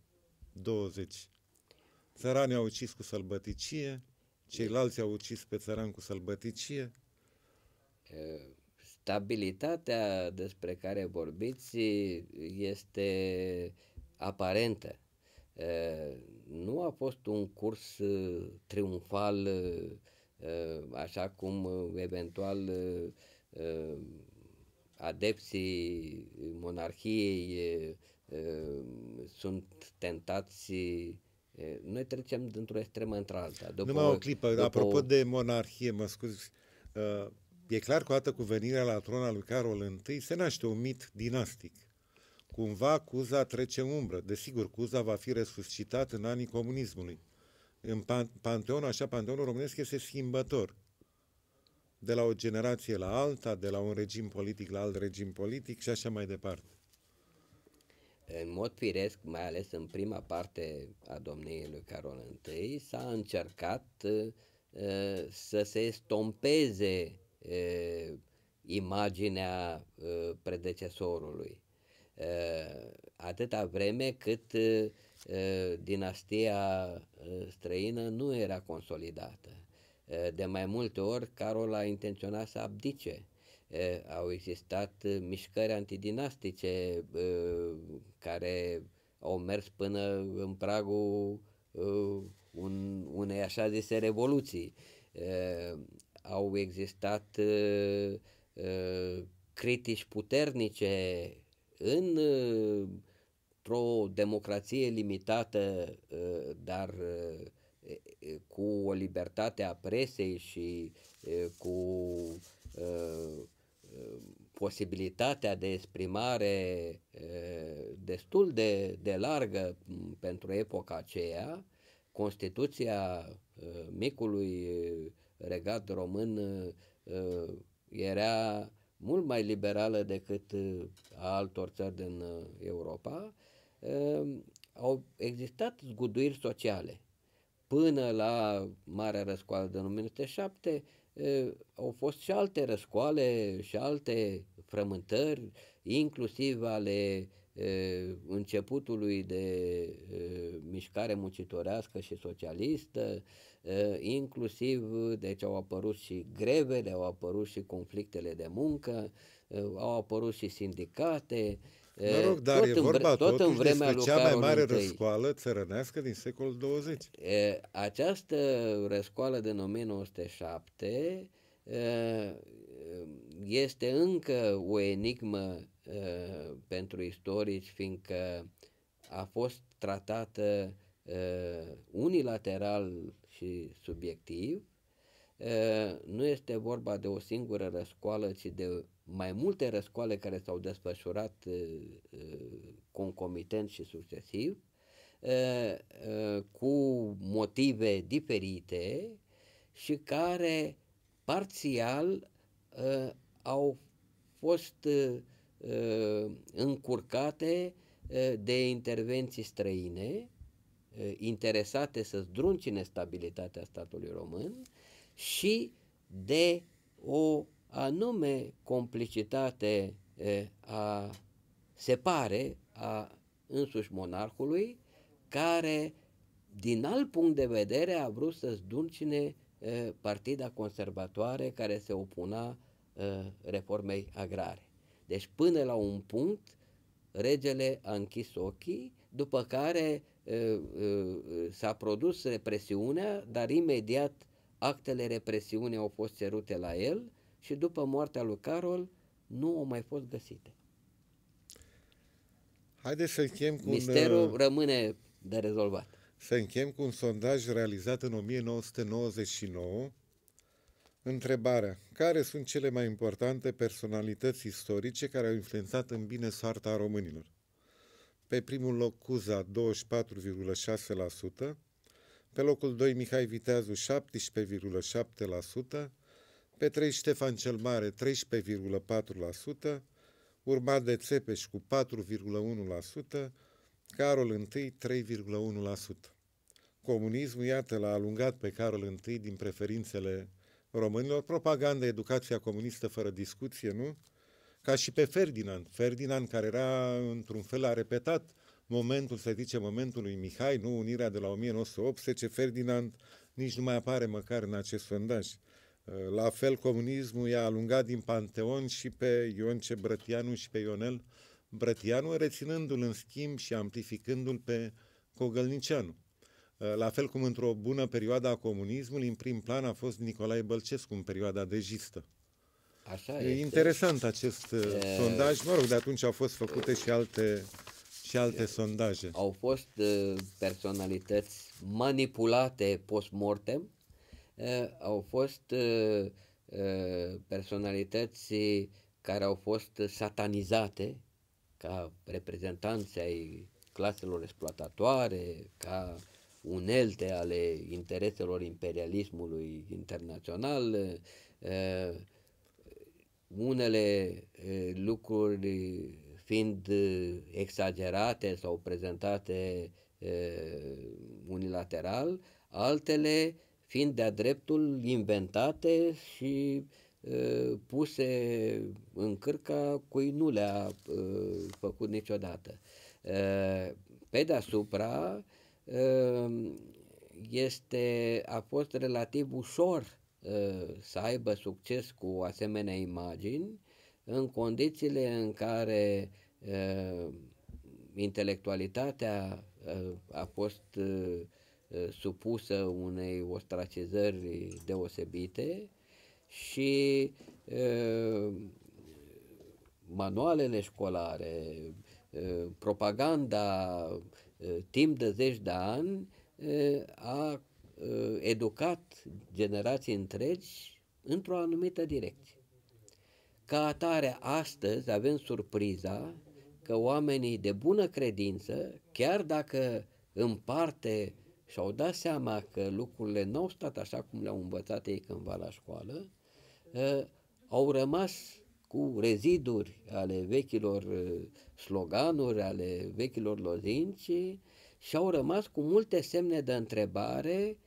20. Țăranii au ucis cu sălbăticie, ceilalți au ucis pe țăran cu sălbăticie. Stabilitatea despre care vorbiți este aparentă nu a fost un curs uh, triumfal uh, așa cum uh, eventual adepții monarhiei sunt tentați noi trecem dintr-o extremă într-alta. După, Numai o clipă, după... apropo de monarhie, mă scuzi, e clar că odată cu venirea la tron lui Carol I se naște un mit dinastic Cumva Cuza trece în umbră. Desigur, Cuza va fi resuscitat în anii comunismului. În pan panteonul, așa, panteonul românesc este schimbător. De la o generație la alta, de la un regim politic la alt regim politic și așa mai departe. În mod firesc, mai ales în prima parte a domniei lui Carol I, s-a încercat uh, uh să se estompeze uh, imaginea uh, predecesorului Uh, atâta vreme cât uh, uh, dinastia străină nu era consolidată. De mai multe ori, Carol a intenționat să abdice. Au existat mișcări antidinastice care au mers până în pragul unei așa zise revoluții. Au existat critici puternice în uh, o democrație limitată, uh, dar uh, cu o libertate a presei și cu posibilitatea de exprimare destul de, de largă pentru epoca aceea, Constituția micului regat român era mult mai liberală decât uh, a altor țări din uh, Europa, uh, au existat zguduiri sociale. Până la Marea Răscoală de 1907 au fost și alte răscoale și alte frământări, inclusiv ale începutului de mișcare muncitorească și socialistă, Ă, inclusiv, deci au apărut și grevele, au apărut și conflictele de muncă, ă, au apărut și sindicate. Ă, mă rog, dar tot e vorba în, tot totuși în vremea despre cea mai mare întâi. răscoală țărănească din secolul 20. Această răscoală din 1907 este încă o enigmă pentru istorici, fiindcă a fost tratată unilateral și subiectiv, eh, nu este vorba de o singură răscoală, ci de mai multe răscoale care s-au desfășurat eh, eh, concomitent și succesiv, cu motive diferite și care parțial au fost încurcate de intervenții străine interesate să zdruncine stabilitatea statului român și de o anume complicitate a separe a însuși monarhului care din alt punct de vedere a vrut să zdruncine partida conservatoare care se opuna reformei agrare. Deci până la un punct regele a închis ochii, după care s-a produs represiunea, dar imediat actele represiunii au fost cerute la el și după moartea lui Carol nu au mai fost găsite. Haideți să închem cu Misterul un, uh, rămâne de rezolvat. Să închem cu un sondaj realizat în 1999. Întrebarea. Care sunt cele mai importante personalități istorice care au influențat în bine soarta românilor? Pe primul loc Cuza 24,6%, pe locul 2 Mihai Viteazu 17,7%, pe 3 Ștefan cel Mare 13,4%, urmat de Țepeș cu 4,1%, Carol I 3,1%. Comunismul, iată, l-a alungat pe Carol I din preferințele românilor. Propaganda, educația comunistă fără discuție, nu? ca și pe Ferdinand. Ferdinand care era într-un fel a repetat momentul, să zicem, momentul lui Mihai, nu unirea de la 1918, Ferdinand nici nu mai apare măcar în acest sondaj. Uh, la fel, comunismul i-a alungat din Panteon și pe Ionce Brătianu și pe Ionel Brătianu, reținându-l în schimb și amplificându-l pe Cogălnicianu. Uh, la fel cum într-o bună perioadă a comunismului, în prim plan a fost Nicolae Bălcescu în perioada de dejistă. Așa e este. interesant acest uh, e... sondaj, mă rog, de atunci au fost făcute și alte, și alte e... sondaje. Au fost uh, personalități manipulate post-mortem, au fost uh, personalități care au fost satanizate ca reprezentanți ai claselor exploatatoare, ca unelte ale intereselor imperialismului internațional, unele lucruri fiind exagerate sau prezentate unilateral, altele fiind de-a dreptul inventate și puse în cârca cui nu le-a făcut niciodată. Pe deasupra este, a fost relativ ușor Ă, să aibă succes cu asemenea imagini în condițiile în care ă, intelectualitatea ă, a fost supusă unei ostracizări deosebite și manualele școlare, propaganda timp de zeci de ani a Uh, educat generații întregi într-o anumită direcție. Ca atare, astăzi avem surpriza că oamenii de bună credință, chiar dacă în parte și-au dat seama că lucrurile nu au stat așa cum le-au învățat ei cândva la școală, uh, au rămas cu reziduri ale vechilor uh, sloganuri, ale vechilor lozinci și au rămas cu multe semne de întrebare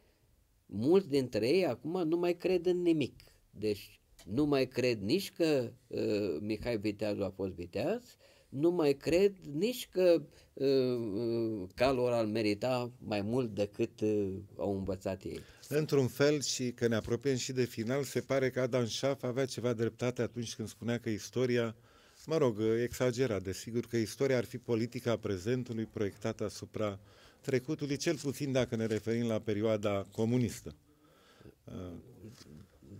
mulți dintre ei acum nu mai cred în nimic. Deci nu mai cred nici că uh, Mihai Viteazul a fost viteaz, nu mai cred nici că uh, uh Calor ar merita mai mult decât uh, au învățat ei. Într-un fel și că ne apropiem și de final, se pare că Adam Schaff avea ceva dreptate atunci când spunea că istoria, mă rog, uh, exagera, desigur că istoria ar fi politica prezentului proiectată asupra uh, trecutului, cel puțin dacă ne referim la perioada comunistă.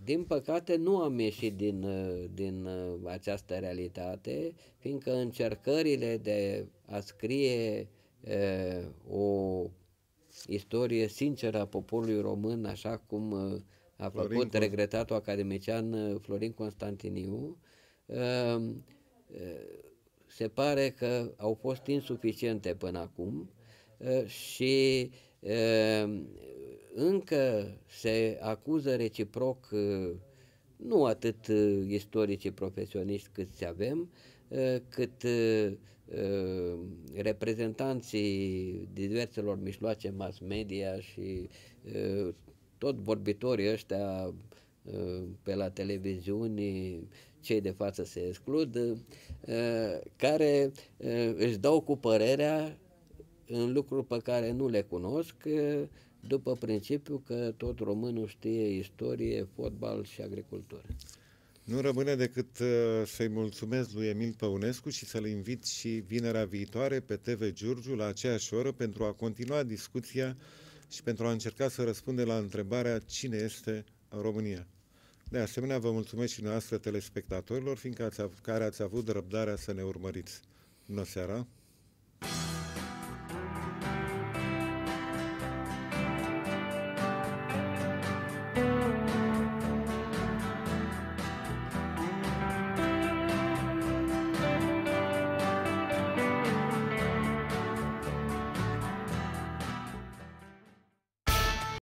Din păcate nu am ieșit din, din această realitate, fiindcă încercările de a scrie e, o istorie sinceră a poporului român, așa cum a făcut Florin regretatul academician Florin Constantiniu, se pare că au fost insuficiente până acum și ehm, încă se acuză reciproc nu atât eh, istorici profesioniști cât se avem, eh, cât ehm, reprezentanții diverselor mijloace mass media și eh, tot vorbitorii ăștia pe la televiziuni, cei de față se exclud, care își dau cu părerea în lucruri pe care nu le cunosc, după principiu că tot românul știe istorie, fotbal și agricultură. Nu rămâne decât să-i mulțumesc lui Emil Păunescu și să-l invit și vinerea viitoare pe TV Giurgiu la aceeași oră pentru a continua discuția și pentru a încerca să răspunde la întrebarea cine este România. De asemenea, vă mulțumesc și noastră telespectatorilor, fiindcă ați, care ați avut răbdarea să ne urmăriți. Bună seara!